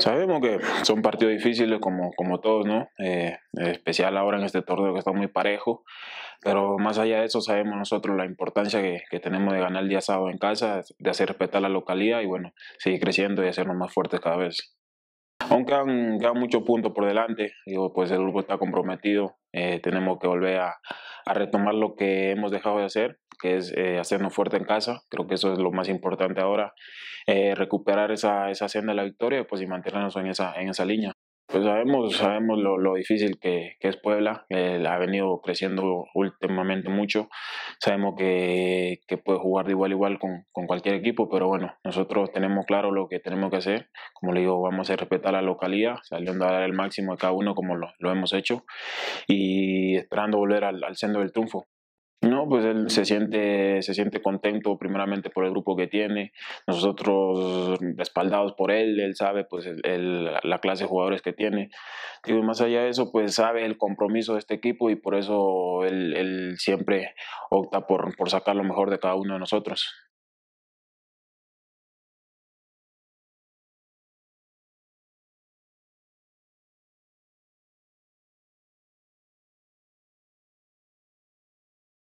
Sabemos que son partidos difíciles como, como todos, ¿no? Eh, especial ahora en este torneo que está muy parejo, pero más allá de eso sabemos nosotros la importancia que, que, tenemos de ganar el día sábado en casa, de hacer respetar la localidad y bueno, seguir creciendo y hacernos más fuertes cada vez. Aunque han quedan muchos puntos por delante, digo, pues el grupo está comprometido, eh, tenemos que volver a, a retomar lo que hemos dejado de hacer que es eh, hacernos fuerte en casa. Creo que eso es lo más importante ahora, eh, recuperar esa, esa senda de la victoria pues, y mantenernos en esa, en esa línea. Pues sabemos, sabemos lo, lo difícil que, que, es Puebla, eh, ha venido creciendo últimamente mucho, sabemos que, que puede jugar de igual a igual con, con, cualquier equipo, pero bueno, nosotros tenemos claro lo que tenemos que hacer, como le digo, vamos a respetar la localidad, saliendo a dar el máximo de cada uno como lo, lo hemos hecho y esperando volver al, al centro del triunfo. No, pues él se siente, se siente contento primeramente por el grupo que tiene, nosotros respaldados por él, él sabe pues el, la clase de jugadores que tiene. Digo, más allá de eso, pues sabe el compromiso de este equipo y por eso él, él siempre opta por, por sacar lo mejor de cada uno de nosotros.